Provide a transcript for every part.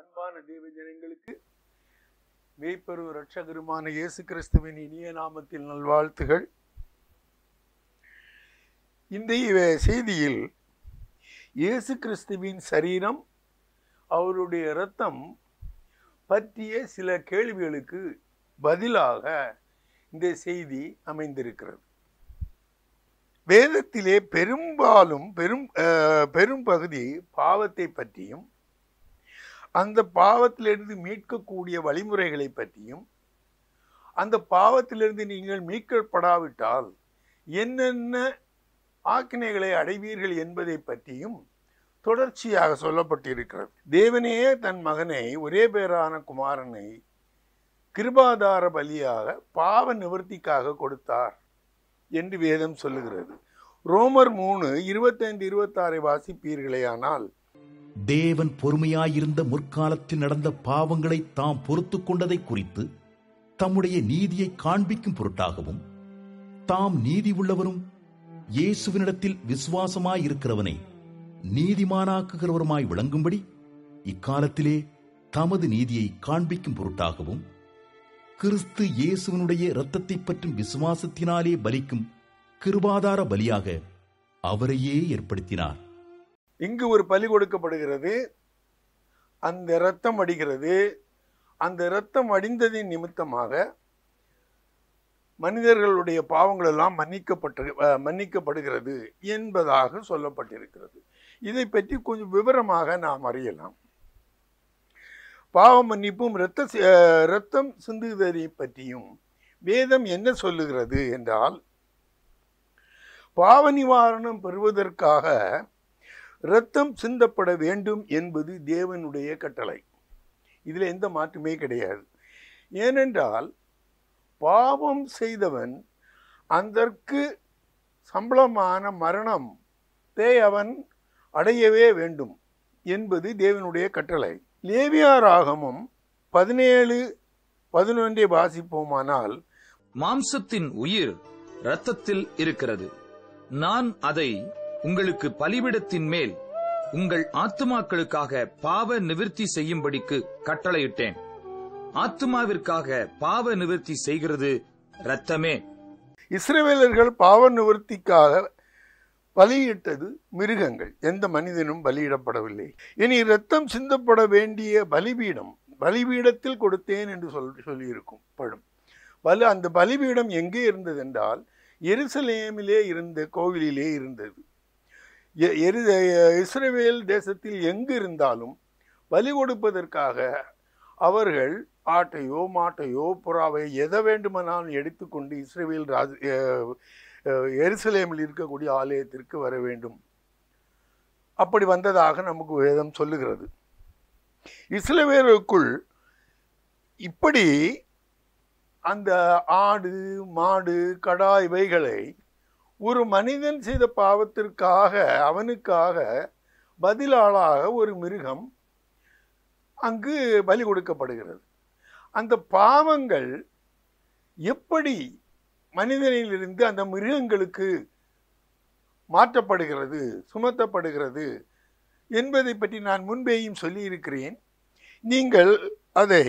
அன்பான தேவ ஜனங்களுக்கு மெய்ப்பெரு ரட்சகருமான இயேசு கிறிஸ்துவின் இனிய நாமத்தில் நல்வாழ்த்துகள் இந்த செய்தியில் இயேசு கிறிஸ்துவின் சரீரம் அவருடைய இரத்தம் பற்றிய சில கேள்விகளுக்கு பதிலாக இந்த செய்தி அமைந்திருக்கிறது வேதத்திலே பெரும்பாலும் பெரும் பெரும்பகுதி பாவத்தை பற்றியும் அந்த பாவத்திலிருந்து மீட்கக்கூடிய வழிமுறைகளை பற்றியும் அந்த பாவத்திலிருந்து நீங்கள் மீட்கப்படாவிட்டால் என்னென்ன ஆக்கினைகளை அடைவீர்கள் என்பதை பற்றியும் தொடர்ச்சியாக சொல்லப்பட்டிருக்கிறது தேவனையே தன் மகனை ஒரே பேரான குமாரனை கிருபாதார பலியாக பாவ நிவர்த்திக்காக கொடுத்தார் என்று வேதம் சொல்லுகிறது ரோமர் மூணு இருபத்தைந்து இருபத்தாறை வாசிப்பீர்களேயானால் தேவன் பொறுமையாயிருந்த முற்காலத்தில் நடந்த பாவங்களை தாம் பொறுத்து கொண்டதை குறித்து தம்முடைய நீதியை காண்பிக்கும் பொருட்டாகவும் தாம் நீதி உள்ளவரும் இயேசுவினிடத்தில் விசுவாசமாயிருக்கிறவனை நீதிமானாக்குகிறவருமாய் விளங்கும்படி இக்காலத்திலே தமது நீதியை காண்பிக்கும் பொருட்டாகவும் கிறிஸ்து இயேசுவனுடைய இரத்தத்தை பற்றும் விசுவாசத்தினாலே பலிக்கும் கிருபாதார பலியாக அவரையே ஏற்படுத்தினார் இங்கு ஒரு பலி கொடுக்கப்படுகிறது அந்த இரத்தம் அடிகிறது அந்த இரத்தம் அடிந்ததின் நிமித்தமாக மனிதர்களுடைய பாவங்கள் எல்லாம் மன்னிக்கப்பட்டு மன்னிக்கப்படுகிறது என்பதாக சொல்லப்பட்டிருக்கிறது இதை பற்றி கொஞ்சம் விவரமாக நாம் அறியலாம் பாவ மன்னிப்பும் இரத்த இரத்தம் சிந்துவதை பற்றியும் வேதம் என்ன சொல்லுகிறது என்றால் பாவ நிவாரணம் பெறுவதற்காக இரத்தம் சிந்தப்பட வேண்டும் என்பது தேவனுடைய கட்டளை இதில் எந்த மாற்றமே கிடையாது ஏனென்றால் பாவம் செய்தவன் அதற்கு சம்பளமான மரணம் தே அவன் அடையவே வேண்டும் என்பது தேவனுடைய கட்டளை லேவியாராகமும் பதினேழு பதினொன்றை வாசிப்போமானால் மாம்சத்தின் உயிர் இரத்தத்தில் இருக்கிறது நான் அதை உங்களுக்கு பலிபிடத்தின் மேல் உங்கள் ஆத்துமாக்களுக்காக பாவ நிவிற்த்தி செய்யும்படிக்கு கட்டளையிட்டேன் ஆத்துமாவிற்காக பாவ நிவர்த்தி செய்கிறது ரத்தமே இஸ்ரேவேலர்கள் பாவ நிவர்த்திக்காக பலியிட்டது மிருகங்கள் எந்த மனிதனும் பலியிடப்படவில்லை இனி இரத்தம் சிந்தப்பட வேண்டிய பலிபீடம் பலிபீடத்தில் கொடுத்தேன் என்று சொல் சொல்லியிருக்கும் படும் பலி அந்த பலிபீடம் எங்கே இருந்தது என்றால் எருசலேமிலே இருந்த கோவிலிலே இருந்தது எரி இஸ்ரேவேல் தேசத்தில் எங்கு இருந்தாலும் பலி கொடுப்பதற்காக அவர்கள் ஆட்டையோ மாட்டையோ புறாவை எதை வேண்டுமானாலும் எடுத்துக்கொண்டு இஸ்ரேவேல் ராஜ் எருசலேமில் இருக்கக்கூடிய ஆலயத்திற்கு வர வேண்டும் அப்படி வந்ததாக நமக்கு வேதம் சொல்லுகிறது இஸ்ரேவேலுக்குள் இப்படி அந்த ஆடு மாடு கடா இவைகளை ஒரு மனிதன் செய்த பாவத்திற்காக அவனுக்காக பதிலாளாக ஒரு மிருகம் அங்கு பலி கொடுக்கப்படுகிறது அந்த பாவங்கள் எப்படி மனிதனிலிருந்து அந்த மிருகங்களுக்கு மாற்றப்படுகிறது சுமத்தப்படுகிறது என்பதை பற்றி நான் முன்பேயும் சொல்லியிருக்கிறேன் நீங்கள் அதை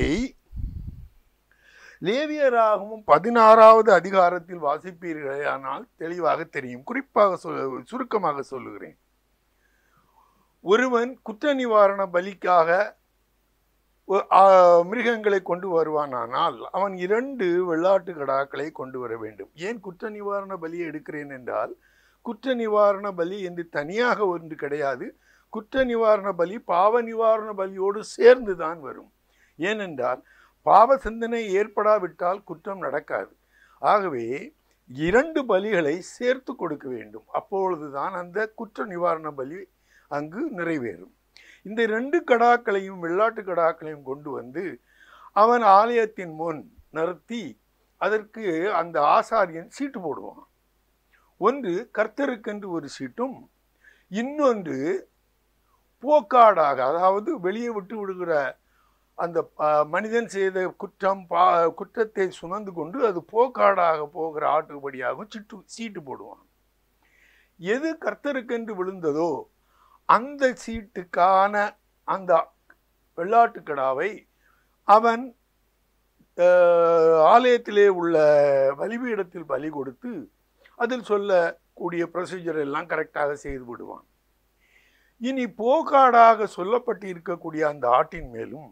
லேவியராகவும் பதினாறாவது அதிகாரத்தில் வாசிப்பீர்களானால் தெளிவாக தெரியும் குறிப்பாக சொல் சுருக்கமாக சொல்லுகிறேன் ஒருவன் குற்ற நிவாரண பலிக்காக மிருகங்களை கொண்டு வருவானானால் அவன் இரண்டு வெள்ளாட்டு கடாக்களை கொண்டு வர வேண்டும் ஏன் குற்ற நிவாரண பலியை எடுக்கிறேன் என்றால் குற்ற நிவாரண பலி என்று தனியாக ஒன்று கிடையாது குற்ற நிவாரண பலி பாவ நிவாரண பலியோடு சேர்ந்து தான் வரும் ஏனென்றால் பாவ சிந்தனை ஏற்படாவிட்டால் குற்றம் நடக்காது ஆகவே இரண்டு பலிகளை சேர்த்து கொடுக்க வேண்டும் அப்பொழுது தான் அந்த குற்ற நிவாரண பலி அங்கு நிறைவேறும் இந்த ரெண்டு கடாக்களையும் வெள்ளாட்டு கடாக்களையும் கொண்டு வந்து அவன் ஆலயத்தின் முன் நிறுத்தி அதற்கு அந்த ஆசாரியன் சீட்டு போடுவான் ஒன்று கர்த்தருக்கென்று ஒரு சீட்டும் இன்னொன்று போக்காடாக அதாவது வெளியே விட்டு விடுகிற அந்த மனிதன் செய்த குற்றம் பா குற்றத்தை சுமந்து கொண்டு அது போக்காடாக போகிற ஆட்டுப்படியாகவும் சிட்டு சீட்டு போடுவான் எது கர்த்தருக்கென்று விழுந்ததோ அந்த சீட்டுக்கான அந்த வெள்ளாட்டுக்கடாவை அவன் ஆலயத்திலே உள்ள பலிபீடத்தில் பலி கொடுத்து அதில் சொல்லக்கூடிய ப்ரொசீஜர் எல்லாம் கரெக்டாக செய்து விடுவான் இனி போக்காடாக சொல்லப்பட்டு இருக்கக்கூடிய அந்த ஆட்டின் மேலும்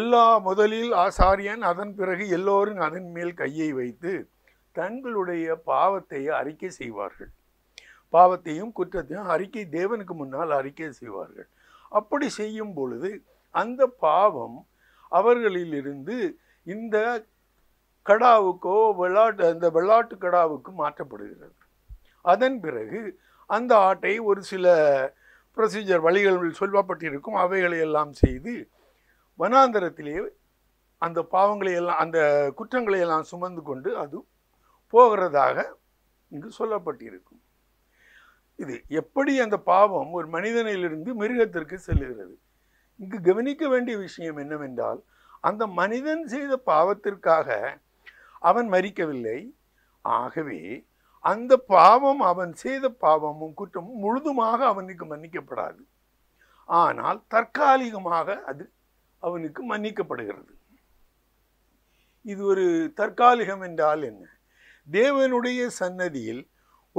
எல்லா முதலில் ஆசாரியன் அதன் பிறகு எல்லோரும் அதன் மேல் கையை வைத்து தங்களுடைய பாவத்தை அறிக்கை செய்வார்கள் பாவத்தையும் குற்றத்தையும் அறிக்கை தேவனுக்கு முன்னால் அறிக்கை செய்வார்கள் அப்படி செய்யும் பொழுது அந்த பாவம் அவர்களிலிருந்து இந்த கடாவுக்கோ வெள்ளாட்டு அந்த வெள்ளாட்டு கடாவுக்கு மாற்றப்படுகிறது அதன் பிறகு அந்த ஆட்டை ஒரு சில ப்ரொசீஜர் வழிகள் சொல்லப்பட்டிருக்கும் அவைகளை எல்லாம் செய்து வனாந்தரத்திலே அந்த பாவங்களை எல்லாம் அந்த குற்றங்களை எல்லாம் சுமந்து கொண்டு அது போகிறதாக இங்கு சொல்லப்பட்டிருக்கும் இது எப்படி அந்த பாவம் ஒரு மனிதனிலிருந்து மிருகத்திற்கு செல்லுகிறது இங்கு கவனிக்க வேண்டிய விஷயம் என்னவென்றால் அந்த மனிதன் செய்த பாவத்திற்காக அவன் மறிக்கவில்லை ஆகவே அந்த பாவம் அவன் செய்த பாவமும் குற்றமும் முழுதுமாக அவனுக்கு மன்னிக்கப்படாது ஆனால் தற்காலிகமாக அது அவனுக்கு மன்னிக்கப்படுகிறது இது ஒரு தற்காலிகம் என்றால் என்ன தேவனுடைய சன்னதியில்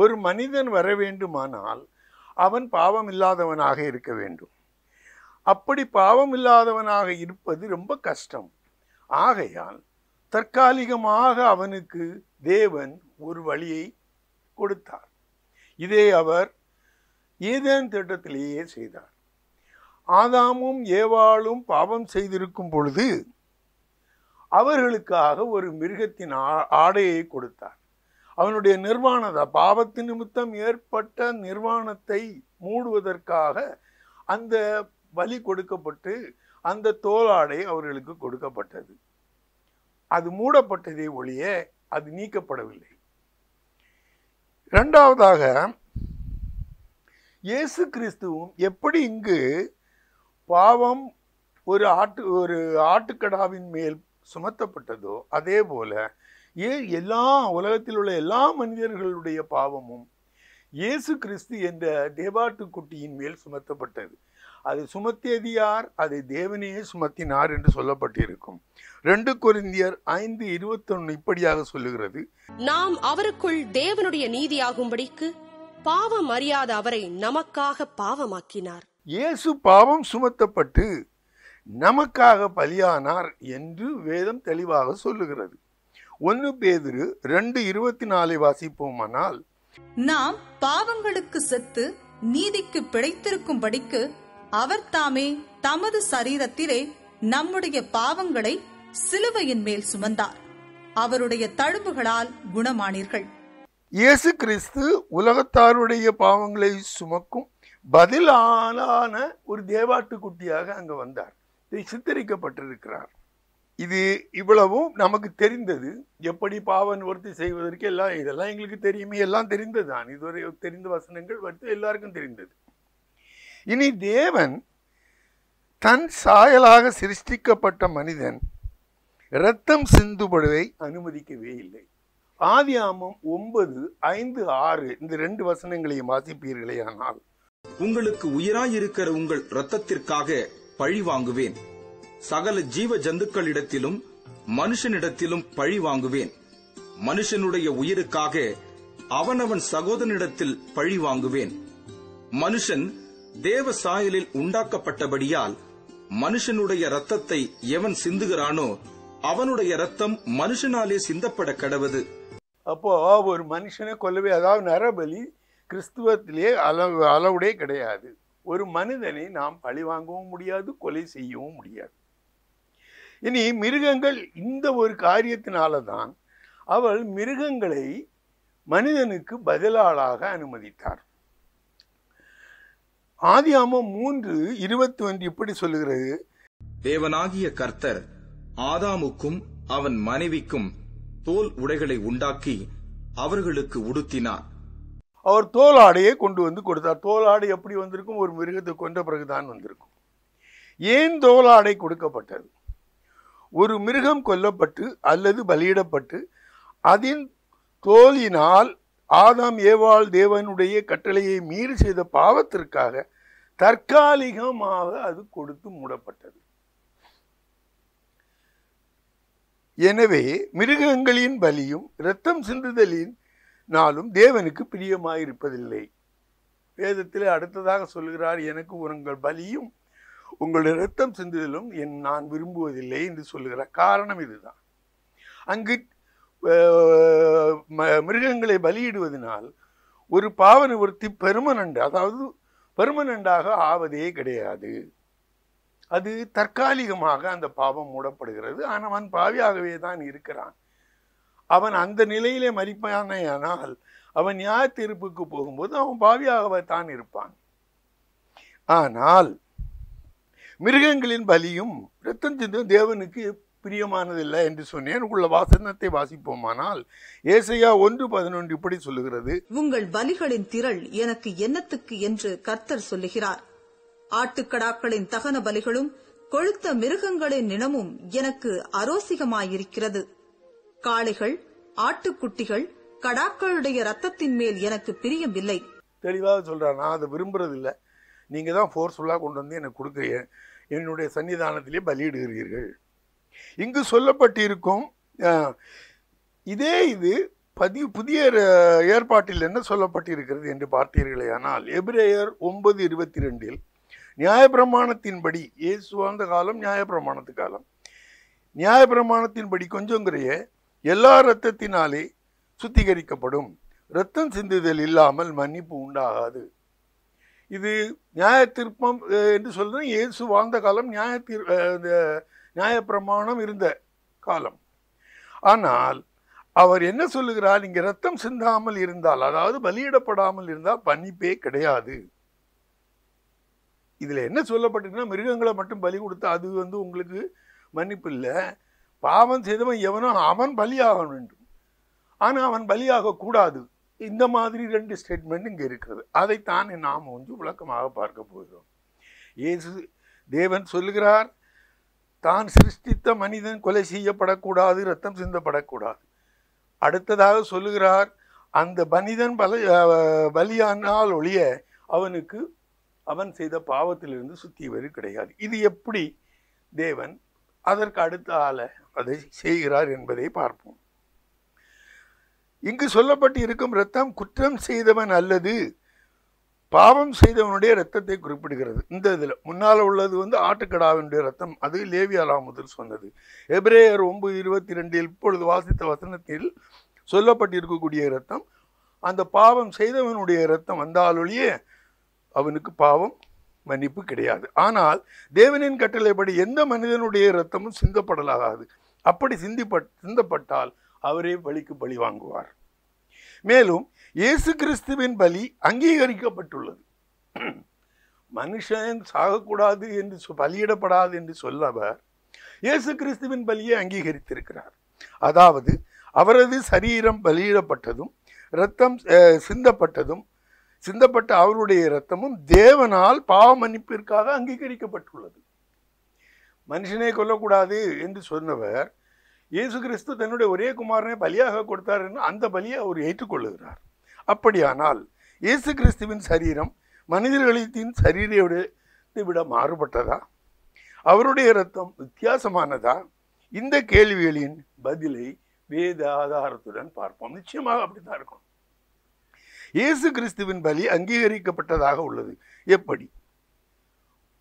ஒரு மனிதன் வர வேண்டுமானால் அவன் பாவம் இல்லாதவனாக இருக்க வேண்டும் அப்படி பாவம் இல்லாதவனாக இருப்பது ரொம்ப கஷ்டம் ஆகையால் தற்காலிகமாக அவனுக்கு தேவன் ஒரு வழியை கொடுத்தார் இதை அவர் ஏதேன் திட்டத்திலேயே செய்தார் ஆதாமும் ஏவாளும் பாவம் செய்திருக்கும் பொழுது அவர்களுக்காக ஒரு மிருகத்தின் ஆடையை கொடுத்தார் அவனுடைய நிர்வாணத்தை பாவத்து நிமித்தம் ஏற்பட்ட நிர்வாணத்தை மூடுவதற்காக அந்த வழி கொடுக்கப்பட்டு அந்த தோலாடை அவர்களுக்கு கொடுக்கப்பட்டது அது மூடப்பட்டதே ஒழிய அது நீக்கப்படவில்லை இரண்டாவதாக இயேசு கிறிஸ்துவும் எப்படி இங்கு பாவம் ஒரு ஆட்டு ஒரு ஆட்டுக்கடாவின் மேல் சுமத்தப்பட்டதோ அதே போல ஏன் எல்லா உலகத்தில் உள்ள எல்லா மனிதர்களுடைய பாவமும் இயேசு கிறிஸ்து என்ற தேவாட்டுக்குட்டியின் மேல் சுமத்தப்பட்டது அது சுமத்தியது யார் அதை தேவனையே சுமத்தினார் என்று சொல்லப்பட்டிருக்கும் ரெண்டு குறிந்தியர் ஐந்து இருபத்தொன்னு இப்படியாக சொல்லுகிறது நாம் அவருக்குள் தேவனுடைய நீதியாகும்படிக்கு பாவம் அறியாத அவரை நமக்காக பாவமாக்கினார் இயேசு பாவம் சுமத்தப்பட்டு நமக்காக பலியானார் என்று வேதம் தெளிவாக சொல்லுகிறது ஒன்று பேதிரு ரெண்டு இருபத்தி நாலு வாசிப்போமானால் நாம் பாவங்களுக்கு செத்து நீதிக்கு பிழைத்திருக்கும் படிக்கு அவர் தாமே தமது சரீரத்திலே நம்முடைய பாவங்களை சிலுவையின் மேல் சுமந்தார் அவருடைய தழும்புகளால் குணமானீர்கள் இயேசு கிறிஸ்து உலகத்தாருடைய பாவங்களை சுமக்கும் பதில் ஆளான ஒரு தேவாட்டுக்குட்டியாக அங்கே வந்தார் இதை சித்தரிக்கப்பட்டிருக்கிறார் இது இவ்வளவும் நமக்கு தெரிந்தது எப்படி பாவன் நிவர்த்தி செய்வதற்கு எல்லாம் இதெல்லாம் எங்களுக்கு தெரியுமே எல்லாம் தெரிந்தது தான் இதுவரை தெரிந்த வசனங்கள் வருத்து எல்லாருக்கும் தெரிந்தது இனி தேவன் தன் சாயலாக சிருஷ்டிக்கப்பட்ட மனிதன் இரத்தம் சிந்துபடுவை அனுமதிக்கவே இல்லை ஆதி ஆமம் ஒன்பது ஐந்து ஆறு இந்த ரெண்டு வசனங்களையும் வாசிப்பீர்களே ஆனால் உங்களுக்கு உயிராயிருக்கிற உங்கள் இரத்தத்திற்காக பழி வாங்குவேன் சகல ஜீவ ஜந்துக்களிடத்திலும் மனுஷனிடத்திலும் பழி வாங்குவேன் மனுஷனுடைய உயிருக்காக அவனவன் சகோதரனிடத்தில் பழி வாங்குவேன் மனுஷன் தேவ சாயலில் உண்டாக்கப்பட்டபடியால் மனுஷனுடைய ரத்தத்தை எவன் சிந்துகிறானோ அவனுடைய ரத்தம் மனுஷனாலே சிந்தப்பட கடவுது அப்போ ஒரு மனுஷனை கொல்லவே அதாவது நரபலி கிறிஸ்துவத்திலே அளவு அளவுடே கிடையாது ஒரு மனிதனை நாம் பழி வாங்கவும் முடியாது கொலை செய்யவும் முடியாது இனி மிருகங்கள் இந்த ஒரு காரியத்தினால தான் அவள் மிருகங்களை மனிதனுக்கு பதிலாளாக அனுமதித்தார் ஆதியாமம் மூன்று இருபத்தி ஒன்று இப்படி சொல்லுகிறது தேவனாகிய கர்த்தர் ஆதாமுக்கும் அவன் மனைவிக்கும் தோல் உடைகளை உண்டாக்கி அவர்களுக்கு உடுத்தினார் அவர் தோல் ஆடையை கொண்டு வந்து கொடுத்தார் தோல் ஆடை எப்படி வந்திருக்கும் ஒரு மிருகத்தை கொண்ட பிறகுதான் வந்திருக்கும் ஏன் தோல் ஆடை கொடுக்கப்பட்டது ஒரு மிருகம் கொல்லப்பட்டு அல்லது பலியிடப்பட்டு அதன் தோலினால் ஆதாம் ஏவாள் தேவனுடைய கட்டளையை மீறி செய்த பாவத்திற்காக தற்காலிகமாக அது கொடுத்து மூடப்பட்டது எனவே மிருகங்களின் பலியும் இரத்தம் சிந்துதலின் நாளும் தேவனுக்கு பிரியமாயிருப்பதில்லை வேதத்தில் அடுத்ததாக சொல்கிறார் எனக்கு உங்கள் பலியும் உங்களுடைய ரத்தம் சிந்துதலும் என் நான் விரும்புவதில்லை என்று சொல்கிறார் காரணம் இதுதான் அங்கு மிருகங்களை பலியிடுவதனால் ஒரு பாவ நிவர்த்தி பெர்மனண்ட் அதாவது பெர்மனண்டாக ஆவதே கிடையாது அது தற்காலிகமாக அந்த பாவம் மூடப்படுகிறது ஆனால் அவன் பாவியாகவே தான் இருக்கிறான் அவன் அந்த நிலையிலே மறிப்பானேயானால் அவன் நியாய தீர்ப்புக்கு போகும்போது அவன் பாவியாகவே தான் இருப்பான் ஆனால் மிருகங்களின் பலியும் ரத்தம் சிந்தும் தேவனுக்கு பிரியமானதில்லை என்று சொன்னேன் உள்ள வாசனத்தை வாசிப்போமானால் ஏசையா ஒன்று பதினொன்று இப்படி சொல்லுகிறது உங்கள் பலிகளின் திரள் எனக்கு என்னத்துக்கு என்று கர்த்தர் சொல்லுகிறார் ஆட்டுக்கடாக்களின் தகன பலிகளும் கொழுத்த மிருகங்களின் நினமும் எனக்கு அரோசிகமாயிருக்கிறது காளைகள் ஆட்டுக்குட்டிகள் கடாக்களுடைய ரத்தத்தின் மேல் எனக்கு பிரியம் இல்லை தெளிவாக சொல்றேன் நான் அதை விரும்புறது இல்லை நீங்க தான் ஃபோர்ஸ்ஃபுல்லாக கொண்டு வந்து எனக்கு கொடுக்க என்னுடைய சன்னிதானத்திலே பலியிடுகிறீர்கள் இங்கு சொல்லப்பட்டிருக்கும் இதே இது பதி புதிய ஏற்பாட்டில் என்ன சொல்லப்பட்டிருக்கிறது என்று பார்த்தீர்களே ஆனால் எபிரேயர் ஒன்பது இருபத்தி ரெண்டில் நியாயப்பிரமாணத்தின்படி இயேசு வாழ்ந்த காலம் நியாயப்பிரமாணத்து காலம் நியாயப்பிரமாணத்தின்படி கொஞ்சங்கிறையே எல்லா இரத்தத்தினாலே சுத்திகரிக்கப்படும் இரத்தம் சிந்துதல் இல்லாமல் மன்னிப்பு உண்டாகாது இது நியாய திருப்பம் என்று சொல்கிறேன் இயேசு வாழ்ந்த காலம் நியாய இந்த நியாயப்பிரமாணம் இருந்த காலம் ஆனால் அவர் என்ன சொல்லுகிறார் இங்கே ரத்தம் சிந்தாமல் இருந்தால் அதாவது பலியிடப்படாமல் இருந்தால் மன்னிப்பே கிடையாது இதில் என்ன சொல்லப்பட்டிருக்குன்னா மிருகங்களை மட்டும் பலி கொடுத்தா அது வந்து உங்களுக்கு மன்னிப்பு இல்லை பாவம் செய்தவன் எவனோ அவன் பலியாக வேண்டும் ஆனால் அவன் பலியாக கூடாது இந்த மாதிரி ரெண்டு ஸ்டேட்மெண்ட் இங்கே இருக்கிறது அதைத்தான் நாம் கொஞ்சம் விளக்கமாக பார்க்க போகிறோம் ஏசு தேவன் சொல்லுகிறார் தான் சிருஷ்டித்த மனிதன் கொலை செய்யப்படக்கூடாது ரத்தம் சிந்தப்படக்கூடாது அடுத்ததாக சொல்லுகிறார் அந்த மனிதன் பல பலியானால் ஒழிய அவனுக்கு அவன் செய்த பாவத்திலிருந்து சுத்தியவர் கிடையாது இது எப்படி தேவன் அதற்கு அடுத்த ஆள அதை செய்கிறார் என்பதை பார்ப்போம் இங்கு சொல்லப்பட்டு இருக்கும் ரத்தம் குற்றம் செய்தவன் அல்லது பாவம் செய்தவனுடைய ரத்தத்தை குறிப்பிடுகிறது இந்த இதில் முன்னால் உள்ளது வந்து ஆட்டுக்கடாவினுடைய ரத்தம் அது லேவியாலா முதல் சொன்னது எப்ரேயர் ஒன்பது இருபத்தி ரெண்டில் இப்பொழுது வாசித்த வசனத்தில் சொல்லப்பட்டிருக்கக்கூடிய ரத்தம் அந்த பாவம் செய்தவனுடைய ரத்தம் வந்தாலொழியே அவனுக்கு பாவம் மன்னிப்பு கிடையாது ஆனால் தேவனின் கட்டளைப்படி எந்த மனிதனுடைய ரத்தமும் சிந்தப்படலாகாது அப்படி சிந்திப்பட் சிந்தப்பட்டால் அவரே பலிக்கு பலி வாங்குவார் மேலும் இயேசு கிறிஸ்துவின் பலி அங்கீகரிக்கப்பட்டுள்ளது மனுஷன் சாகக்கூடாது என்று பலியிடப்படாது என்று சொல்லவர் இயேசு கிறிஸ்துவின் பலியை அங்கீகரித்திருக்கிறார் அதாவது அவரது சரீரம் பலியிடப்பட்டதும் இரத்தம் சிந்தப்பட்டதும் சிந்தப்பட்ட அவருடைய இரத்தமும் தேவனால் பாவ மன்னிப்பிற்காக அங்கீகரிக்கப்பட்டுள்ளது மனுஷனே கொல்லக்கூடாது என்று சொன்னவர் இயேசு கிறிஸ்து தன்னுடைய ஒரே குமாரனை பலியாக கொடுத்தார் என்று அந்த பலியை அவர் ஏற்றுக்கொள்ளுகிறார் அப்படியானால் இயேசு கிறிஸ்துவின் சரீரம் மனிதர்களின் சரீரத்தை விட மாறுபட்டதா அவருடைய ரத்தம் வித்தியாசமானதா இந்த கேள்விகளின் பதிலை வேத ஆதாரத்துடன் பார்ப்போம் நிச்சயமாக அப்படிதான் இருக்கும் இயேசு கிறிஸ்துவின் பலி அங்கீகரிக்கப்பட்டதாக உள்ளது எப்படி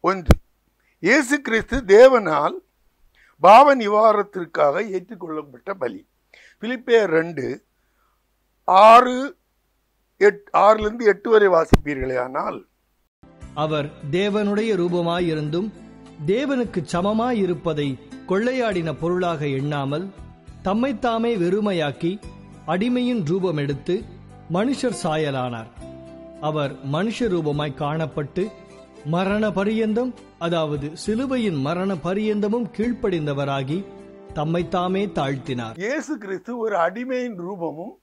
ஒன்று இயேசு கிறிஸ்து தேவனால் பாவ நிவாரணத்திற்காக ஏற்றுக்கொள்ளப்பட்ட பலி பிலிப்பே ரெண்டு ஆறு எட் ஆறிலிருந்து எட்டு வரை வாசிப்பீர்களே ஆனால் அவர் தேவனுடைய ரூபமாயிருந்தும் தேவனுக்கு இருப்பதை கொள்ளையாடின பொருளாக எண்ணாமல் தம்மைத்தாமே வெறுமையாக்கி அடிமையின் ரூபம் எடுத்து மனுஷர் சாயலானார் அவர் மனுஷ ரூபமாய் காணப்பட்டு மரண பரியந்தம் அதாவது சிலுவையின் மரண பரியந்தமும் கீழ்ப்படிந்தவராகி தம்மைத்தாமே தாழ்த்தினார் இயேசு கிறிஸ்து ஒரு அடிமையின் ரூபமும்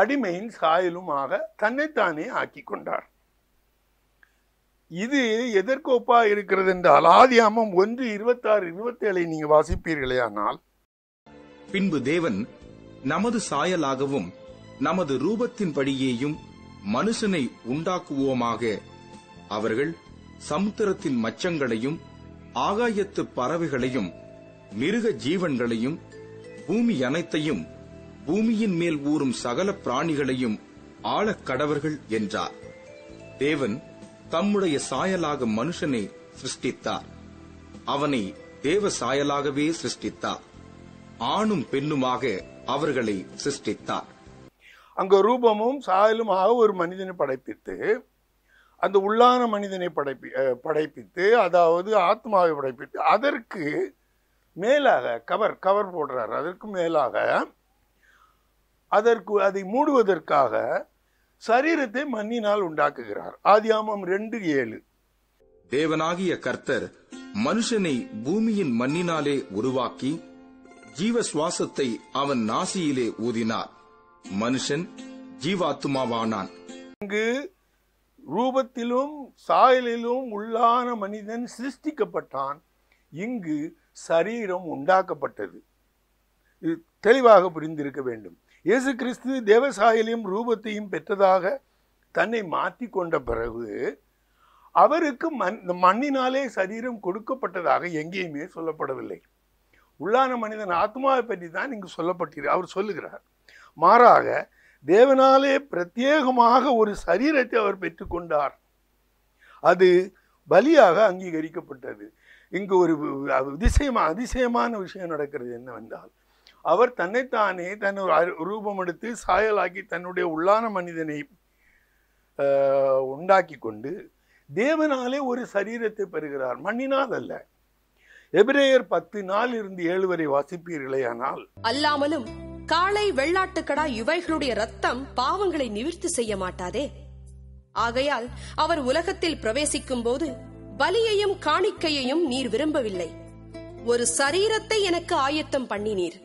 அடிமையின் சாயலுமாக தன்னைத்தானே ஆக்கி கொண்டார் இது எதற்கோப்பா இருக்கிறது என்றால் ஆமம் ஒன்று இருபத்தாறு இருபத்தேழை நீங்க ஆனால் பின்பு தேவன் நமது சாயலாகவும் நமது ரூபத்தின் படியேயும் மனுஷனை உண்டாக்குவோமாக அவர்கள் சமுத்திரத்தின் மச்சங்களையும் ஆகாயத்து பறவைகளையும் மிருக ஜீவன்களையும் பூமி அனைத்தையும் பூமியின் மேல் ஊறும் சகல பிராணிகளையும் ஆழக்கடவர்கள் கடவர்கள் என்றார் தேவன் தம்முடைய சாயலாக மனுஷனை சிருஷ்டித்தார் அவனை தேவ சாயலாகவே சிருஷ்டித்தார் ஆணும் பெண்ணுமாக அவர்களை சிருஷ்டித்தார் அங்கு ரூபமும் சாயலுமாக ஒரு மனிதனை படைத்திட்டு அந்த உள்ளான மனிதனை படைப்பி படைப்பித்து அதாவது ஆத்மாவை படைப்பித்து அதற்கு மேலாக கவர் கவர் போடுறார் அதற்கு மேலாக அதற்கு அதை மூடுவதற்காக சரீரத்தை மண்ணினால் உண்டாக்குகிறார் ஆதியாமம் ரெண்டு ஏழு தேவனாகிய கர்த்தர் மனுஷனை பூமியின் மண்ணினாலே உருவாக்கி ஜீவ சுவாசத்தை அவன் நாசியிலே ஊதினார் மனுஷன் ஜீவாத்துமாவானான் இங்கு ரூபத்திலும் சாயலிலும் உள்ளான மனிதன் சிருஷ்டிக்கப்பட்டான் இங்கு சரீரம் உண்டாக்கப்பட்டது இது தெளிவாக புரிந்திருக்க வேண்டும் இயேசு கிறிஸ்து தேவசாயலையும் ரூபத்தையும் பெற்றதாக தன்னை மாற்றி கொண்ட பிறகு அவருக்கு மண் மண்ணினாலே சரீரம் கொடுக்கப்பட்டதாக எங்கேயுமே சொல்லப்படவில்லை உள்ளான மனிதன் ஆத்மாவை பற்றி தான் இங்கு சொல்லப்பட்டிரு அவர் சொல்லுகிறார் மாறாக தேவனாலே பிரத்யேகமாக ஒரு சரீரத்தை அவர் பெற்றுக்கொண்டார் அது பலியாக அங்கீகரிக்கப்பட்டது இங்கு ஒரு அதிசயமா அதிசயமான விஷயம் நடக்கிறது என்னவென்றால் அவர் தன்னைத்தானே தன் ரூபம் எடுத்து சாயலாக்கி தன்னுடைய உள்ளான மனிதனை உண்டாக்கி கொண்டு தேவனாலே ஒரு சரீரத்தை பெறுகிறார் மண்ணினால் அல்ல எபிரேயர் பத்து நாள் இருந்து ஏழு வரை வாசிப்பீர்களே ஆனால் அல்லாமலும் காளை வெள்ளாட்டுக்கடா இவைகளுடைய ரத்தம் பாவங்களை நிவிர்த்தி செய்ய மாட்டாதே ஆகையால் அவர் உலகத்தில் பிரவேசிக்கும் போது பலியையும் காணிக்கையையும் நீர் விரும்பவில்லை ஒரு சரீரத்தை எனக்கு ஆயத்தம் பண்ணினீர்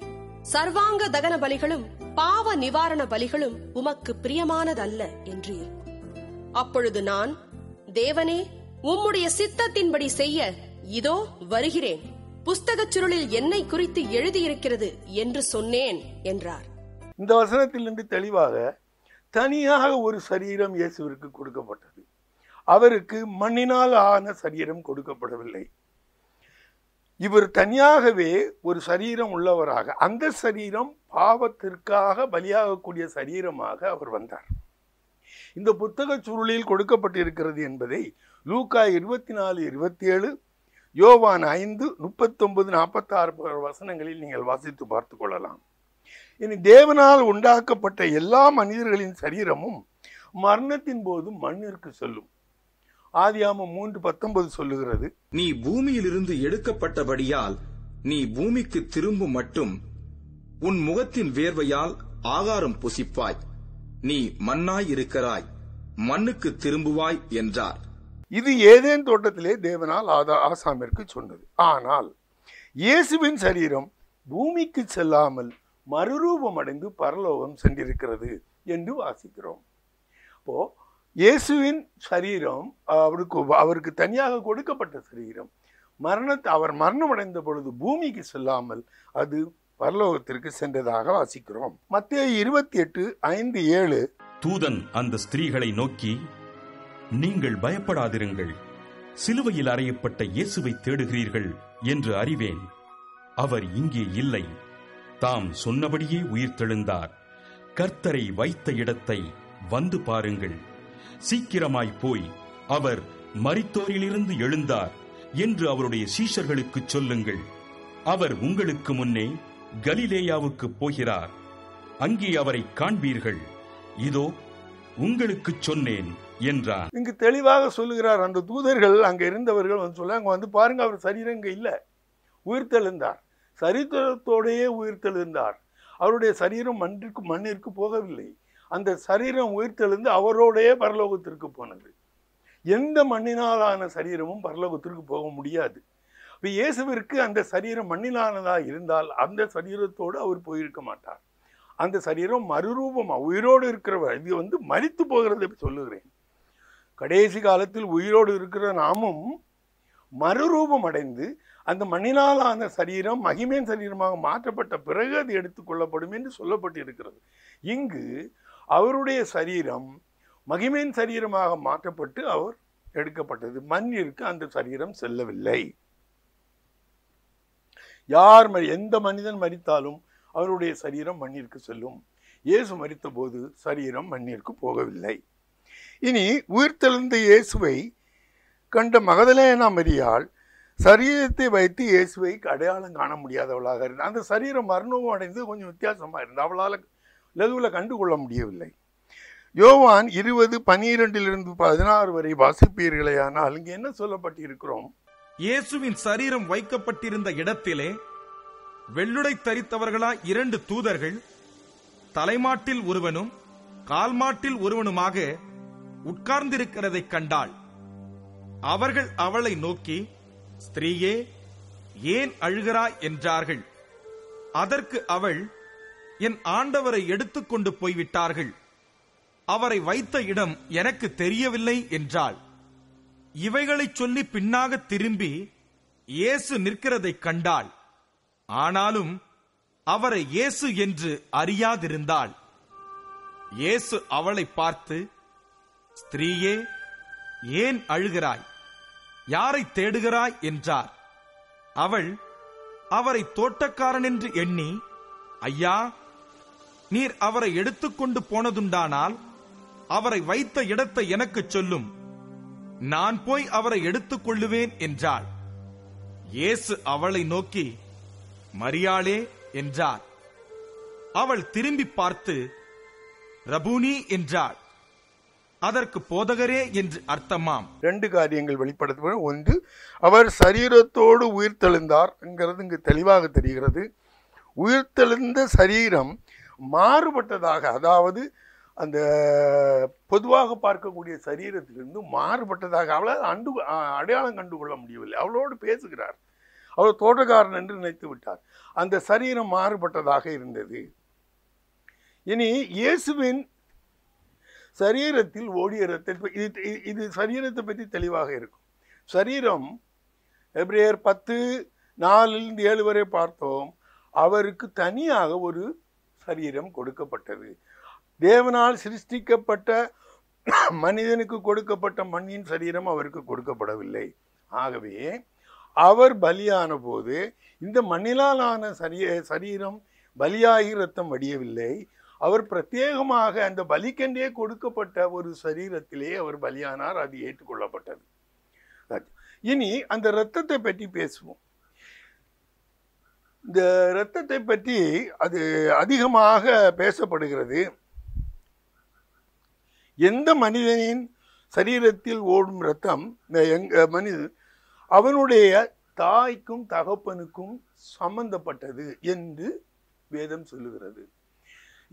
சர்வாங்க தகன பலிகளும் பாவ நிவாரண பலிகளும் உமக்கு பிரியமானதல்ல என்றீர் அப்பொழுது நான் தேவனே உம்முடைய சித்தத்தின்படி செய்ய இதோ வருகிறேன் புஸ்தகச் சுருளில் என்னை குறித்து எழுதியிருக்கிறது என்று சொன்னேன் என்றார் இந்த வசனத்திலிருந்து தெளிவாக தனியாக ஒரு சரீரம் இயேசுவிற்கு கொடுக்கப்பட்டது அவருக்கு மண்ணினால் ஆன சரீரம் கொடுக்கப்படவில்லை இவர் தனியாகவே ஒரு சரீரம் உள்ளவராக அந்த சரீரம் பாவத்திற்காக பலியாகக்கூடிய சரீரமாக அவர் வந்தார் இந்த புத்தக சுருளில் கொடுக்கப்பட்டிருக்கிறது என்பதை லூக்கா இருபத்தி நாலு இருபத்தி ஏழு யோவான் ஐந்து முப்பத்தொன்பது நாற்பத்தாறு வசனங்களில் நீங்கள் வாசித்து பார்த்து கொள்ளலாம் இனி தேவனால் உண்டாக்கப்பட்ட எல்லா மனிதர்களின் சரீரமும் மரணத்தின் போது மண்ணிற்கு செல்லும் ஆதியாம மூன்று பத்தொன்பது சொல்லுகிறது நீ பூமியிலிருந்து எடுக்கப்பட்டபடியால் நீ பூமிக்கு திரும்பும் மட்டும் உன் முகத்தின் வேர்வையால் ஆகாரம் புசிப்பாய் நீ மண்ணாய் இருக்கிறாய் மண்ணுக்கு திரும்புவாய் என்றார் இது ஏதேன் தோட்டத்திலே தேவனால் ஆதா ஆசாமிற்கு சொன்னது ஆனால் இயேசுவின் சரீரம் பூமிக்கு செல்லாமல் மறுரூபம் அடைந்து பரலோகம் சென்றிருக்கிறது என்று வாசிக்கிறோம் இப்போ இயேசுவின் சரீரம் அவருக்கு அவருக்கு தனியாக கொடுக்கப்பட்ட சரீரம் மரணத்தை அவர் மரணம் அடைந்த பொழுது பூமிக்கு செல்லாமல் அது பரலோகத்திற்கு சென்றதாக வாசிக்கிறோம் மத்திய இருபத்தி எட்டு ஐந்து ஏழு தூதன் அந்த ஸ்திரீகளை நோக்கி நீங்கள் பயப்படாதிருங்கள் சிலுவையில் அறையப்பட்ட இயேசுவை தேடுகிறீர்கள் என்று அறிவேன் அவர் இங்கே இல்லை தாம் சொன்னபடியே உயிர்த்தெழுந்தார் கர்த்தரை வைத்த இடத்தை வந்து பாருங்கள் சீக்கிரமாய் போய் அவர் மரித்தோரிலிருந்து எழுந்தார் என்று அவருடைய சீஷர்களுக்கு சொல்லுங்கள் அவர் உங்களுக்கு முன்னே கலிலேயாவுக்கு போகிறார் அங்கே அவரை காண்பீர்கள் இதோ உங்களுக்கு சொன்னேன் என்றான் இங்கு தெளிவாக சொல்லுகிறார் அந்த தூதர்கள் அங்கே இருந்தவர்கள் வந்து சொல்ல அங்கே வந்து பாருங்க அவர் சரீரம் இங்கே இல்லை உயிர்த்தெழுந்தார் சரித்திரத்தோடையே உயிர்த்தெழுந்தார் அவருடைய சரீரம் மண்ணிற்கு மண்ணிற்கு போகவில்லை அந்த சரீரம் உயிர்த்தெழுந்து அவரோடைய பரலோகத்திற்கு போனது எந்த மண்ணினாலான சரீரமும் பரலோகத்திற்கு போக முடியாது இப்போ இயேசுவிற்கு அந்த சரீரம் மண்ணிலானதாக இருந்தால் அந்த சரீரத்தோடு அவர் போயிருக்க மாட்டார் அந்த சரீரம் மறுரூபமாக உயிரோடு இருக்கிறவர் இது வந்து மறித்து போகிறது சொல்லுகிறேன் கடைசி காலத்தில் உயிரோடு இருக்கிற நாமும் மறுரூபம் அடைந்து அந்த மண்ணினாலான சரீரம் மகிமேன் சரீரமாக மாற்றப்பட்ட பிறகு அது எடுத்துக்கொள்ளப்படும் என்று சொல்லப்பட்டு இருக்கிறது இங்கு அவருடைய சரீரம் மகிமேன் சரீரமாக மாற்றப்பட்டு அவர் எடுக்கப்பட்டது மண்ணிற்கு அந்த சரீரம் செல்லவில்லை யார் எந்த மனிதன் மறித்தாலும் அவருடைய சரீரம் மண்ணிற்கு செல்லும் இயேசு மறித்த போது சரீரம் மண்ணிற்கு போகவில்லை இனி உயிர்த்தெழுந்த இயேசுவை கண்ட மகதலேனா மரியால் சரீரத்தை வைத்து இயேசுவை அடையாளம் காண முடியாதவளாக இருந்தா அந்த சரீரம் மரணமும் அடைந்து கொஞ்சம் வித்தியாசமாக இருந்தா அவளால் லகுவில் கண்டுகொள்ள முடியவில்லை யோவான் இருபது பனிரெண்டிலிருந்து பதினாறு வரை வாசிப்பீர்களே ஆனால் இங்கே என்ன சொல்லப்பட்டிருக்கிறோம் இயேசுவின் சரீரம் வைக்கப்பட்டிருந்த இடத்திலே வெள்ளுடை தரித்தவர்களா இரண்டு தூதர்கள் தலைமாட்டில் ஒருவனும் கால்மாட்டில் ஒருவனுமாக உட்கார்ந்திருக்கிறதைக் கண்டாள் அவர்கள் அவளை நோக்கி ஸ்திரீயே ஏன் அழுகிறாய் என்றார்கள் அதற்கு அவள் என் ஆண்டவரை எடுத்துக்கொண்டு போய்விட்டார்கள் அவரை வைத்த இடம் எனக்கு தெரியவில்லை என்றாள் இவைகளை சொல்லி பின்னாக திரும்பி இயேசு நிற்கிறதைக் கண்டாள் ஆனாலும் அவரை இயேசு என்று அறியாதிருந்தாள் இயேசு அவளை பார்த்து ஸ்திரீயே ஏன் அழுகிறாய் யாரை தேடுகிறாய் என்றார் அவள் அவரை தோட்டக்காரன் என்று எண்ணி ஐயா நீர் அவரை எடுத்துக்கொண்டு போனதுண்டானால் அவரை வைத்த இடத்தை எனக்குச் சொல்லும் நான் போய் அவரை எடுத்துக் கொள்ளுவேன் என்றாள் இயேசு அவளை நோக்கி மரியாளே என்றார் அவள் திரும்பி பார்த்து ரபுனி என்றாள் அதற்கு போதகரே என்று அர்த்தமாம் ரெண்டு காரியங்கள் வெளிப்படுத்த ஒன்று அவர் சரீரத்தோடு உயிர் தெளிந்தார்ங்கிறது இங்கு தெளிவாக தெரிகிறது உயிர் தெளிந்த சரீரம் மாறுபட்டதாக அதாவது அந்த பொதுவாக பார்க்கக்கூடிய சரீரத்திலிருந்து மாறுபட்டதாக அவளால் அண்டு அடையாளம் கண்டுகொள்ள முடியவில்லை அவளோடு பேசுகிறார் அவர் தோட்டக்காரன் என்று நினைத்து விட்டார் அந்த சரீரம் மாறுபட்டதாக இருந்தது இனி இயேசுவின் சரீரத்தில் ஓடிய ரத்தத்தை இது இது சரீரத்தை பற்றி தெளிவாக இருக்கும் சரீரம் எப்ரேயர் பத்து நாலிலிருந்து ஏழு வரை பார்த்தோம் அவருக்கு தனியாக ஒரு சரீரம் கொடுக்கப்பட்டது தேவனால் சிருஷ்டிக்கப்பட்ட மனிதனுக்கு கொடுக்கப்பட்ட மண்ணின் சரீரம் அவருக்கு கொடுக்கப்படவில்லை ஆகவே அவர் பலியான போது இந்த மண்ணிலாலான சரீ சரீரம் பலியாகி ரத்தம் வடியவில்லை அவர் பிரத்யேகமாக அந்த பலிக்கென்றே கொடுக்கப்பட்ட ஒரு சரீரத்திலே அவர் பலியானார் அது ஏற்றுக்கொள்ளப்பட்டது இனி அந்த இரத்தத்தை பற்றி பேசுவோம் இந்த இரத்தத்தை பற்றி அது அதிகமாக பேசப்படுகிறது எந்த மனிதனின் சரீரத்தில் ஓடும் ரத்தம் எங்க மனிதன் அவனுடைய தாய்க்கும் தகப்பனுக்கும் சம்பந்தப்பட்டது என்று வேதம் சொல்லுகிறது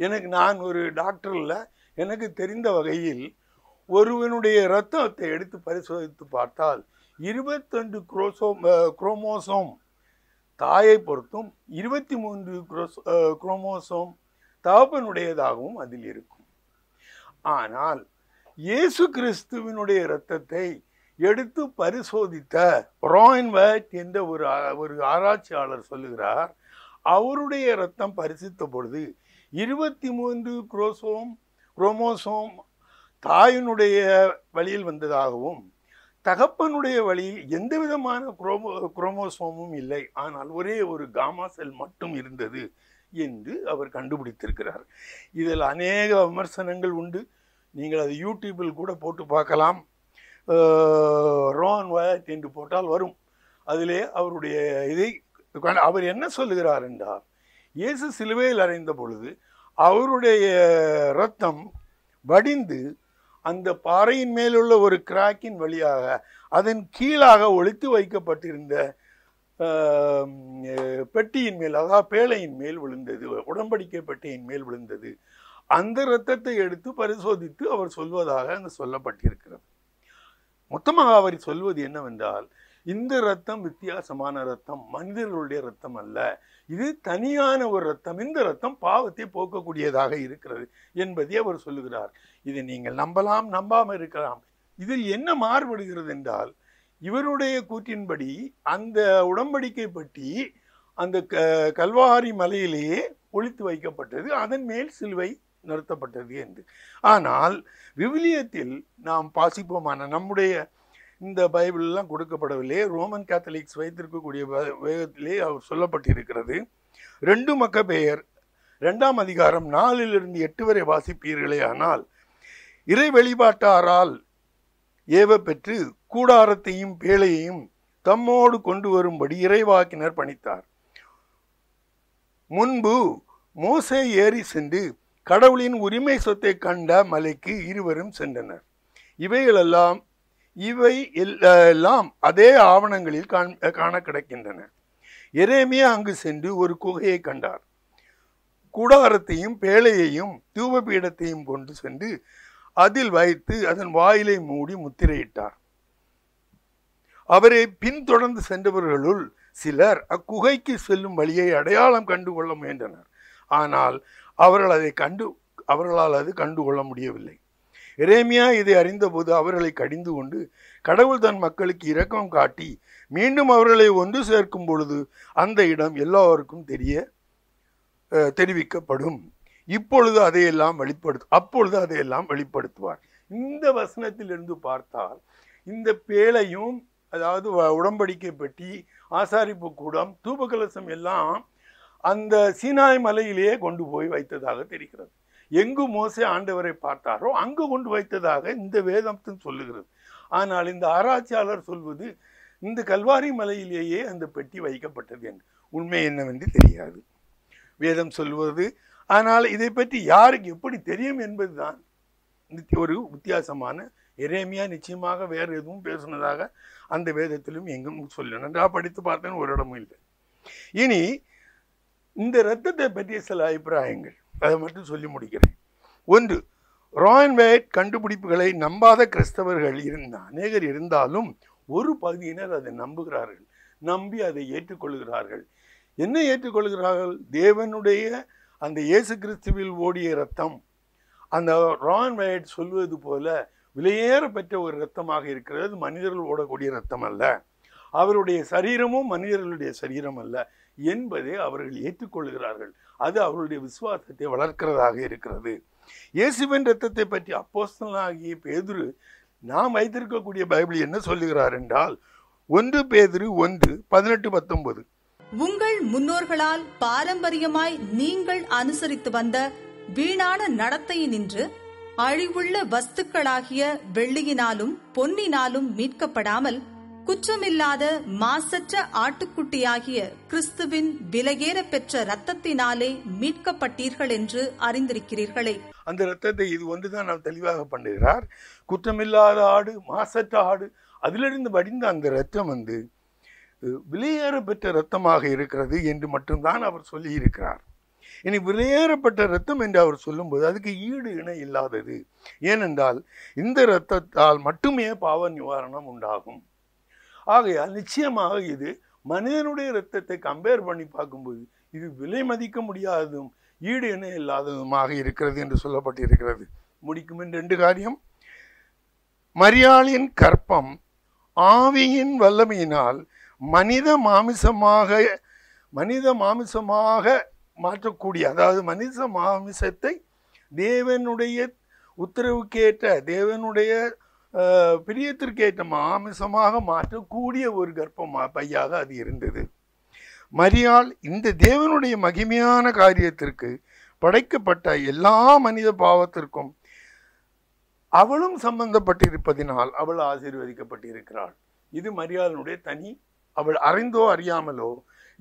எனக்கு நான் ஒரு டாக்டர் இல்லை எனக்கு தெரிந்த வகையில் ஒருவனுடைய இரத்தத்தை எடுத்து பரிசோதித்து பார்த்தால் இருபத்தஞ்சு குரோசோம் குரோமோசோம் தாயை பொறுத்தும் இருபத்தி மூன்று குரோஸ் குரோமோசோம் தகப்பனுடையதாகவும் அதில் இருக்கும் ஆனால் இயேசு கிறிஸ்துவினுடைய இரத்தத்தை எடுத்து பரிசோதித்த ராயின்வர்ட் என்ற ஒரு ஒரு ஆராய்ச்சியாளர் சொல்லுகிறார் அவருடைய இரத்தம் பரிசித்த பொழுது இருபத்தி மூன்று குரோசோம் குரோமோசோம் தாயினுடைய வழியில் வந்ததாகவும் தகப்பனுடைய வழியில் எந்த விதமான குரோமோ குரோமோசோமும் இல்லை ஆனால் ஒரே ஒரு காமா செல் மட்டும் இருந்தது என்று அவர் கண்டுபிடித்திருக்கிறார் இதில் அநேக விமர்சனங்கள் உண்டு நீங்கள் அது யூடியூப்பில் கூட போட்டு பார்க்கலாம் ரோன் வயத் என்று போட்டால் வரும் அதிலே அவருடைய இதை அவர் என்ன சொல்லுகிறார் என்றால் இயேசு சிலுவையில் அறைந்த பொழுது அவருடைய ரத்தம் வடிந்து அந்த பாறையின் மேலுள்ள ஒரு கிராக்கின் வழியாக அதன் கீழாக ஒழித்து வைக்கப்பட்டிருந்த பெட்டியின் மேல் அதாவது பேழையின் மேல் விழுந்தது உடம்படிக்கை பெட்டியின் மேல் விழுந்தது அந்த இரத்தத்தை எடுத்து பரிசோதித்து அவர் சொல்வதாக அங்கு சொல்லப்பட்டிருக்கிறது மொத்தமாக அவர் சொல்வது என்னவென்றால் இந்த ரத்தம் வித்தியாசமான ரத்தம் மனிதர்களுடைய ரத்தம் அல்ல இது தனியான ஒரு ரத்தம் இந்த ரத்தம் பாவத்தை போக்கக்கூடியதாக இருக்கிறது என்பதை அவர் சொல்லுகிறார் இதை நீங்கள் நம்பலாம் நம்பாமல் இருக்கலாம் இதில் என்ன மாறுபடுகிறது என்றால் இவருடைய கூற்றின்படி அந்த உடம்படிக்கை பற்றி அந்த க கல்வாரி மலையிலேயே ஒழித்து வைக்கப்பட்டது அதன் மேல் சிலுவை நிறுத்தப்பட்டது என்று ஆனால் விவிலியத்தில் நாம் பாசிப்போமான நம்முடைய இந்த எல்லாம் கொடுக்கப்படவில்லை ரோமன் கேத்தலிக்ஸ் வைத்திருக்கக்கூடிய வேகத்திலே அவர் சொல்லப்பட்டிருக்கிறது ரெண்டு மக்க பெயர் ரெண்டாம் அதிகாரம் நாலிலிருந்து எட்டு வரை வாசிப்பீர்களே ஆனால் இறை வெளிப்பாட்டாரால் ஏவ பெற்று கூடாரத்தையும் பேழையையும் தம்மோடு கொண்டு வரும்படி இறைவாக்கினர் பணித்தார் முன்பு மோசே ஏறி சென்று கடவுளின் உரிமை சொத்தை கண்ட மலைக்கு இருவரும் சென்றனர் இவைகளெல்லாம் இவை எல்லாம் அதே ஆவணங்களில் காண் காண கிடைக்கின்றன எரேமியா அங்கு சென்று ஒரு குகையை கண்டார் கூடாரத்தையும் பேழையையும் தூபபீடத்தையும் கொண்டு சென்று அதில் வைத்து அதன் வாயிலை மூடி முத்திரையிட்டார் அவரை பின்தொடர்ந்து சென்றவர்களுள் சிலர் அக்குகைக்கு செல்லும் வழியை அடையாளம் கண்டுகொள்ள முயன்றனர் ஆனால் அவர்கள் அதை கண்டு அவர்களால் அது கண்டுகொள்ள முடியவில்லை எரேமியா இதை அறிந்தபோது அவர்களை கடிந்து கொண்டு கடவுள் தன் மக்களுக்கு இரக்கம் காட்டி மீண்டும் அவர்களை ஒன்று சேர்க்கும் பொழுது அந்த இடம் எல்லாருக்கும் தெரிய தெரிவிக்கப்படும் இப்பொழுது அதையெல்லாம் வெளிப்படுத்து அப்பொழுது அதையெல்லாம் வெளிப்படுத்துவார் இந்த வசனத்திலிருந்து பார்த்தால் இந்த பேழையும் அதாவது உடம்படிக்கை பெட்டி ஆசாரிப்பு கூடம் தூபகலசம் எல்லாம் அந்த சீனாய் மலையிலேயே கொண்டு போய் வைத்ததாக தெரிகிறது எங்கு மோசை ஆண்டவரை பார்த்தாரோ அங்கு கொண்டு வைத்ததாக இந்த வேதம் சொல்லுகிறது ஆனால் இந்த ஆராய்ச்சியாளர் சொல்வது இந்த கல்வாரி மலையிலேயே அந்த பெட்டி வைக்கப்பட்டது என்று உண்மை என்னவென்று தெரியாது வேதம் சொல்வது ஆனால் இதை பற்றி யாருக்கு எப்படி தெரியும் என்பதுதான் ஒரு வித்தியாசமான இறைமையாக நிச்சயமாக வேறு எதுவும் பேசுனதாக அந்த வேதத்திலும் எங்கும் சொல்ல நன்றா படித்து பார்த்தேன்னு ஒரு இடமும் இல்லை இனி இந்த ரத்தத்தை பற்றிய சில அபிப்பிராயங்கள் அதை மட்டும் சொல்லி முடிக்கிறேன் ஒன்று வேட் கண்டுபிடிப்புகளை நம்பாத கிறிஸ்தவர்கள் இருந்த அநேகர் இருந்தாலும் ஒரு பகுதியினர் அதை நம்புகிறார்கள் நம்பி அதை ஏற்றுக்கொள்கிறார்கள் என்ன ஏற்றுக்கொள்கிறார்கள் தேவனுடைய அந்த இயேசு கிறிஸ்துவில் ஓடிய ரத்தம் அந்த ராயன் வேட் சொல்வது போல விலையேற பெற்ற ஒரு ரத்தமாக இருக்கிறது மனிதர்கள் ஓடக்கூடிய ரத்தம் அல்ல அவருடைய சரீரமும் மனிதர்களுடைய சரீரம் அல்ல என்பதை அவர்கள் ஏற்றுக்கொள்கிறார்கள் அது அவருடைய விசுவாசத்தை வளர்க்கிறதாக இருக்கிறது இயேசுவின் ரத்தத்தை பற்றி அப்போஸ்தலாகிய பேதுரு நாம் வைத்திருக்கக்கூடிய பைபிள் என்ன சொல்லுகிறார் என்றால் ஒன்று பேதுரு ஒன்று பதினெட்டு பத்தொன்பது உங்கள் முன்னோர்களால் பாரம்பரியமாய் நீங்கள் அனுசரித்து வந்த வீணான நடத்தையை நின்று அழிவுள்ள வஸ்துக்களாகிய வெள்ளியினாலும் பொன்னினாலும் மீட்கப்படாமல் குற்றமில்லாத மாசற்ற ஆட்டுக்குட்டியாகிய கிறிஸ்துவின் விலையேற பெற்ற ரத்தத்தினாலே மீட்கப்பட்டீர்கள் என்று அறிந்திருக்கிறீர்களே அந்த ரத்தத்தை இது ஒன்றுதான் நாம் தெளிவாக பண்ணுகிறார் குற்றமில்லாத ஆடு மாசற்ற ஆடு அதிலிருந்து வடிந்த அந்த ரத்தம் வந்து பெற்ற ரத்தமாக இருக்கிறது என்று மட்டும்தான் அவர் சொல்லியிருக்கிறார் இனி விலையேறப்பட்ட ரத்தம் என்று அவர் சொல்லும்போது அதுக்கு ஈடு இணை இல்லாதது ஏனென்றால் இந்த இரத்தத்தால் மட்டுமே பாவ நிவாரணம் உண்டாகும் ஆகையால் நிச்சயமாக இது மனிதனுடைய இரத்தத்தை கம்பேர் பண்ணி பார்க்கும்போது இது விலை மதிக்க முடியாததும் ஈடு இணை இல்லாததுமாக இருக்கிறது என்று சொல்லப்பட்டிருக்கிறது முடிக்கும் ரெண்டு காரியம் மரியாளின் கற்பம் ஆவியின் வல்லமையினால் மனித மாமிசமாக மனித மாமிசமாக மாற்றக்கூடிய அதாவது மனித மாமிசத்தை தேவனுடைய உத்தரவுக்கேற்ற தேவனுடைய பிரியத்திற்கேற்ற மாமிசமாக மாற்றக்கூடிய ஒரு கர்ப்பம் பையாக அது இருந்தது மரியாள் இந்த தேவனுடைய மகிமையான காரியத்திற்கு படைக்கப்பட்ட எல்லா மனித பாவத்திற்கும் அவளும் சம்பந்தப்பட்டிருப்பதினால் அவள் ஆசீர்வதிக்கப்பட்டிருக்கிறாள் இது மரியாதனுடைய தனி அவள் அறிந்தோ அறியாமலோ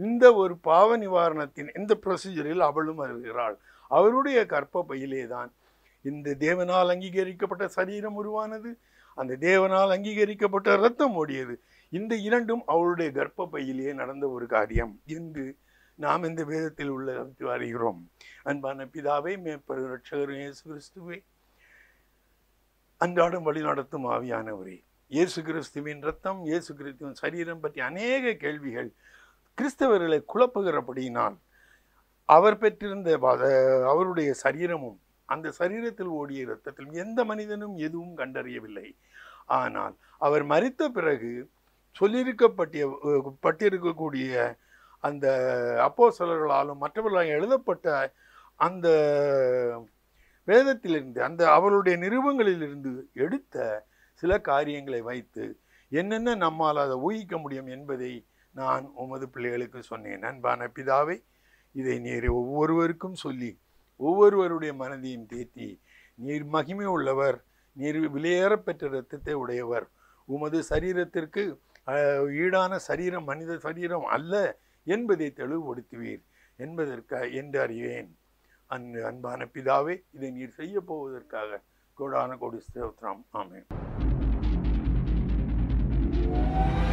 இந்த ஒரு பாவ நிவாரணத்தின் இந்த ப்ரொசீஜரில் அவளும் வருகிறாள் அவருடைய கற்ப பையிலே தான் இந்த தேவனால் அங்கீகரிக்கப்பட்ட சரீரம் உருவானது அந்த தேவனால் அங்கீகரிக்கப்பட்ட ரத்தம் ஓடியது இந்த இரண்டும் அவருடைய கர்ப்ப பையிலேயே நடந்த ஒரு காரியம் என்று நாம் இந்த வேதத்தில் உள்ளதை அறிகிறோம் அன்பான பிதாவை மேற்பரு ரட்சகர் இயேசு கிறிஸ்துவே அன்றாடம் வழிநடத்தும் ஆவியானவரே இயேசு கிறிஸ்துவின் ரத்தம் இயேசு கிறிஸ்துவின் சரீரம் பற்றி அநேக கேள்விகள் கிறிஸ்தவர்களை குழப்புகிறபடியினால் அவர் பெற்றிருந்த அவருடைய சரீரமும் அந்த சரீரத்தில் ஓடிய இரத்தத்தில் எந்த மனிதனும் எதுவும் கண்டறியவில்லை ஆனால் அவர் மறித்த பிறகு சொல்லியிருக்கப்பட்டிய பட்டிருக்கக்கூடிய அந்த அப்போ சிலர்களாலும் மற்றவர்களால் எழுதப்பட்ட அந்த வேதத்திலிருந்து அந்த அவருடைய நிருபங்களிலிருந்து எடுத்த சில காரியங்களை வைத்து என்னென்ன நம்மால் அதை ஊகிக்க முடியும் என்பதை நான் உமது பிள்ளைகளுக்கு சொன்னேன் அன்பான பிதாவை இதை நேரே ஒவ்வொருவருக்கும் சொல்லி ஒவ்வொருவருடைய மனதையும் தேத்தி நீர் மகிமை உள்ளவர் நீர் விலையேறப்பெற்ற பெற்ற இரத்தத்தை உடையவர் உமது சரீரத்திற்கு ஈடான சரீரம் மனித சரீரம் அல்ல என்பதை தெளிவுபடுத்துவீர் என்பதற்காக என்று அறிவேன் அன் அன்பான பிதாவே இதை நீர் செய்ய போவதற்காக கோடான கோடி ஸ்தோத்ரம் ஆமேன்